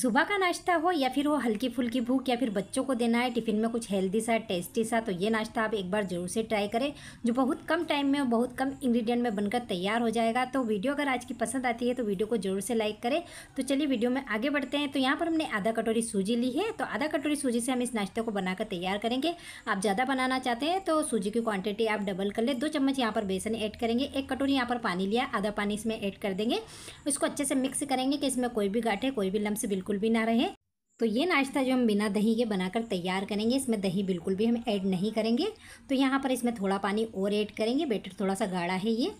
सुबह का नाश्ता हो या फिर वो हल्की फुल्की भूख या फिर बच्चों को देना है टिफ़िन में कुछ हेल्दी सा टेस्टी सा तो ये नाश्ता आप एक बार ज़रूर से ट्राई करें जो बहुत कम टाइम में और बहुत कम इंग्रेडिएंट में बनकर तैयार हो जाएगा तो वीडियो अगर आज की पसंद आती है तो वीडियो को ज़रूर से लाइक करें तो चलिए वीडियो में आगे बढ़ते हैं तो यहाँ पर हमने आधा कटोरी सूजी ली है तो आधा कटोरी सूजी से हम इस नाश्ते को बनाकर तैयार करेंगे आप ज़्यादा बनाना चाहते हैं तो सूजी की क्वान्टिटी आप डबल कर ले दो चम्मच यहाँ पर बेसन ऐड करेंगे एक कटोरी यहाँ पर पानी लिया आधा पानी इसमें ऐड कर देंगे इसको अच्छे से मिक्स करेंगे कि इसमें कोई भी गाठे कोई भी लम्स बिल्कुल भी ना रहे तो ये नाश्ता जो हम बिना दही के बनाकर तैयार करेंगे इसमें दही बिल्कुल भी हम ऐड नहीं करेंगे तो यहाँ पर इसमें थोड़ा पानी और ऐड करेंगे बेटर थोड़ा सा गाढ़ा है ये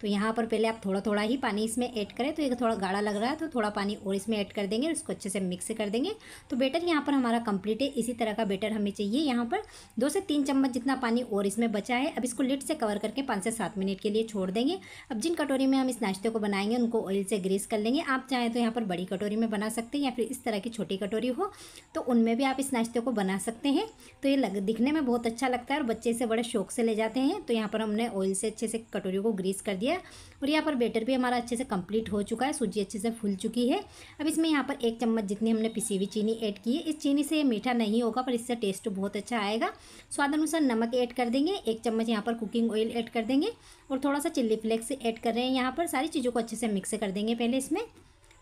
तो यहाँ पर पहले आप थोड़ा थोड़ा ही पानी इसमें ऐड करें तो एक थोड़ा गाढ़ा लग रहा है तो थोड़ा पानी और इसमें ऐड कर देंगे उसको अच्छे से मिक्स कर देंगे तो बेटर यहाँ पर हमारा कंप्लीट है इसी तरह का बेटर हमें चाहिए यहाँ पर दो से तीन चम्मच जितना पानी और इसमें बचा है अब इसको लिट से कवर करके पाँच से सात मिनट के लिए छोड़ देंगे अब जिन कटोरी में हम इस नाश्ते को बनाएंगे उनको ऑयल से ग्रीस कर लेंगे आप चाहें तो यहाँ पर बड़ी कटोरी में बना सकते हैं या फिर इस तरह की छोटी कटोरी हो तो उनमें भी आप इस नाश्ते को बना सकते हैं तो ये दिखने में बहुत अच्छा लगता है और बच्चे इसे बड़े शौक से ले जाते हैं तो यहाँ पर हमने ऑयल से अच्छे से कटोरी को ग्रीस कर दिया है और यहाँ पर बेटर भी हमारा अच्छे से कंप्लीट हो चुका है सूजी अच्छे से फूल चुकी है अब इसमें यहाँ पर एक चम्मच जितनी हमने पिसी हुई चीनी ऐड की है इस चीनी से मीठा नहीं होगा पर इससे टेस्ट बहुत अच्छा आएगा स्वाद अनुसार नमक ऐड कर देंगे एक चम्मच यहाँ पर कुकिंग ऑयल ऐड कर देंगे और थोड़ा सा चिल्ली फ्लेक्स ऐड कर रहे हैं यहाँ पर सारी चीज़ों को अच्छे से मिक्स कर देंगे पहले इसमें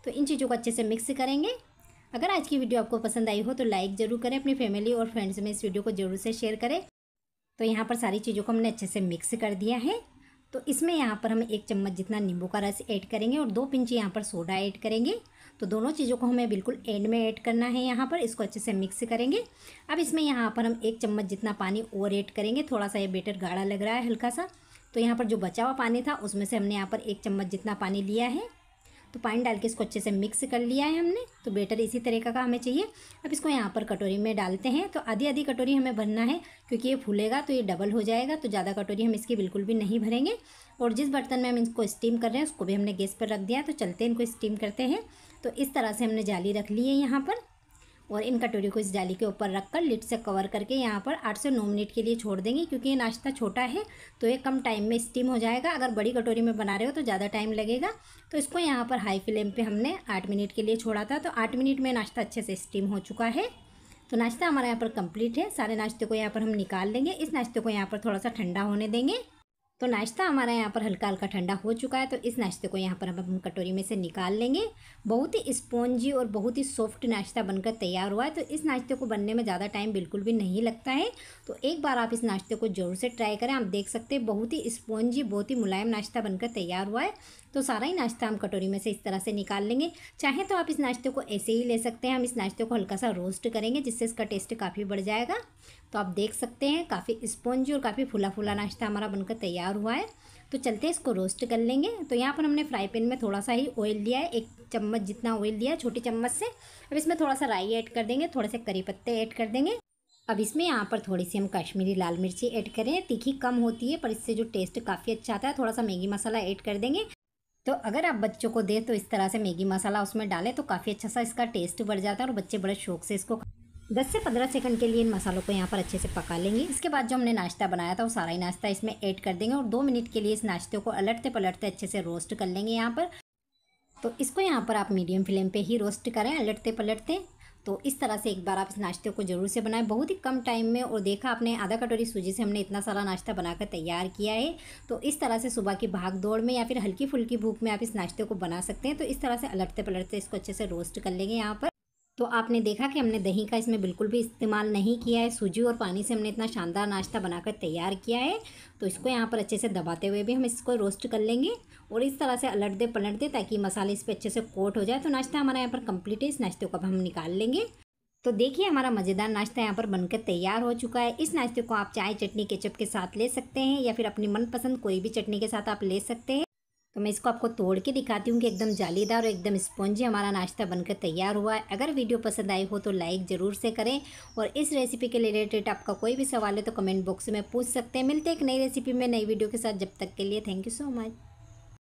तो इन चीज़ों को अच्छे से मिक्स करेंगे अगर आज की वीडियो आपको पसंद आई हो तो लाइक ज़रूर करें अपनी फैमिली और फ्रेंड्स में इस वीडियो को ज़रूर से शेयर करें तो यहाँ पर सारी चीज़ों को हमने अच्छे से मिक्स कर दिया है तो इसमें यहाँ पर हम एक चम्मच जितना नींबू का रस ऐड करेंगे और दो पिंच यहाँ पर सोडा ऐड करेंगे तो दोनों चीज़ों को हमें बिल्कुल एंड में ऐड करना है यहाँ पर इसको अच्छे से मिक्स करेंगे अब इसमें यहाँ पर हम एक चम्मच जितना पानी और ऐड करेंगे थोड़ा सा ये बेटर गाढ़ा लग रहा है हल्का सा तो यहाँ पर जो बचा हुआ पानी था उसमें से हमने यहाँ पर एक चम्मच जितना पानी लिया है तो पानी डाल के इसको अच्छे से मिक्स कर लिया है हमने तो बेटर इसी तरीके का हमें चाहिए अब इसको यहाँ पर कटोरी में डालते हैं तो आधी आधी कटोरी हमें भरना है क्योंकि ये फूलेगा तो ये डबल हो जाएगा तो ज़्यादा कटोरी हम इसकी बिल्कुल भी नहीं भरेंगे और जिस बर्तन में हम इसको स्टीम कर रहे हैं उसको भी हमने गैस पर रख दिया तो चलते इनको स्टीम करते हैं तो इस तरह से हमने जाली रख ली है यहाँ पर और इन कटोरी को इस जाली के ऊपर रखकर लिट से कवर करके यहाँ पर आठ से नौ मिनट के लिए छोड़ देंगे क्योंकि ये नाश्ता छोटा है तो ये कम टाइम में स्टीम हो जाएगा अगर बड़ी कटोरी में बना रहे हो तो ज़्यादा टाइम लगेगा तो इसको यहाँ पर हाई फ्लेम पर हमने आठ मिनट के लिए छोड़ा था तो आठ मिनट में नाश्ता अच्छे से स्टीम हो चुका है तो नाश्ता हमारा यहाँ पर कंप्लीट है सारे नाश्ते को यहाँ पर हम निकाल देंगे इस नाश्ते को यहाँ पर थोड़ा सा ठंडा होने देंगे तो नाश्ता हमारा यहाँ पर हल्का हल्का ठंडा हो चुका है तो इस नाश्ते को यहाँ पर हम कटोरी में से निकाल लेंगे बहुत ही स्पॉन्जी और बहुत ही सॉफ्ट नाश्ता बनकर तैयार हुआ है तो इस नाश्ते को बनने में ज़्यादा टाइम बिल्कुल भी नहीं लगता है तो एक बार आप इस नाश्ते को ज़रूर से ट्राई करें आप देख सकते हैं बहुत ही स्पॉन्जी बहुत ही मुलायम नाश्ता बनकर तैयार हुआ है तो सारा ही नाश्ता हम कटोरी में से इस तरह से निकाल लेंगे चाहे तो आप इस नाश्ते को ऐसे ही ले सकते हैं हम इस नाश्ते को हल्का सा रोस्ट करेंगे जिससे इसका टेस्ट काफ़ी बढ़ जाएगा तो आप देख सकते हैं काफ़ी स्पॉन्जी और काफ़ी फुला फुला नाश्ता हमारा बनकर तैयार हुआ है तो चलते हैं इसको रोस्ट कर लेंगे तो यहाँ पर हमने फ्राई पैन में थोड़ा सा ही ऑयल लिया है एक चम्मच जितना ऑयल लिया है छोटी चम्मच से अब इसमें थोड़ा सा राई ऐड कर देंगे थोड़े से करी पत्ते ऐड कर देंगे अब इसमें यहाँ पर थोड़ी सी हम कश्मीरी लाल मिर्ची ऐड करें तीखी कम होती है पर इससे जो टेस्ट काफ़ी अच्छा आता है थोड़ा सा मैगी मसाला ऐड कर देंगे तो अगर आप बच्चों को दें तो इस तरह से मैगी मसाला उसमें डालें तो काफ़ी अच्छा सा इसका टेस्ट बढ़ जाता है और बच्चे बड़े शौक से इसको दस से पंद्रह सेकंड के लिए इन मसालों को यहाँ पर अच्छे से पका लेंगे इसके बाद जो हमने नाश्ता बनाया था वो सारा ही नाश्ता इसमें ऐड कर देंगे और दो मिनट के लिए इस नाश्ते को अलटते पलटते अच्छे से रोस्ट कर लेंगे यहाँ पर तो इसको यहाँ पर आप मीडियम फ्लेम पे ही रोस्ट करें अलटते पलटते तो इस तरह से एक बार आप इस नाश्ते को ज़रूर से बनाएं बहुत ही कम टाइम में और देखा आपने आधा कटोरी सूजी से हमने इतना सारा नाश्ता बनाकर तैयार किया है तो इस तरह से सुबह की भाग दौड़ में या फिर हल्की फुल्की भूख में आप इस नाश्ते को बना सकते हैं तो इस तरह से अलटते पलटते इसको अच्छे से रोस्ट कर लेंगे यहाँ पर तो आपने देखा कि हमने दही का इसमें बिल्कुल भी इस्तेमाल नहीं किया है सूजी और पानी से हमने इतना शानदार नाश्ता बनाकर तैयार किया है तो इसको यहाँ पर अच्छे से दबाते हुए भी हम इसको रोस्ट कर लेंगे और इस तरह से अलट दे पलट दे ताकि मसाले इस पर अच्छे से कोट हो जाए तो नाश्ता हमारा यहाँ पर कम्प्लीट है इस नाश्ते को अब हम निकाल लेंगे तो देखिए हमारा मज़ेदार नाश्ता यहाँ पर बनकर तैयार हो चुका है इस नाश्ते को आप चाय चटनी केचप के साथ ले सकते हैं या फिर अपनी मनपसंद कोई भी चटनी के साथ आप ले सकते हैं तो मैं इसको आपको तोड़ के दिखाती हूँ कि एकदम जालीदार और एकदम स्पॉन्जी हमारा नाश्ता बनकर तैयार हुआ है अगर वीडियो पसंद आई हो तो लाइक ज़रूर से करें और इस रेसिपी के रिलेटेड आपका कोई भी सवाल है तो कमेंट बॉक्स में पूछ सकते हैं मिलते एक नई रेसिपी में नई वीडियो के साथ जब तक के लिए थैंक यू सो मच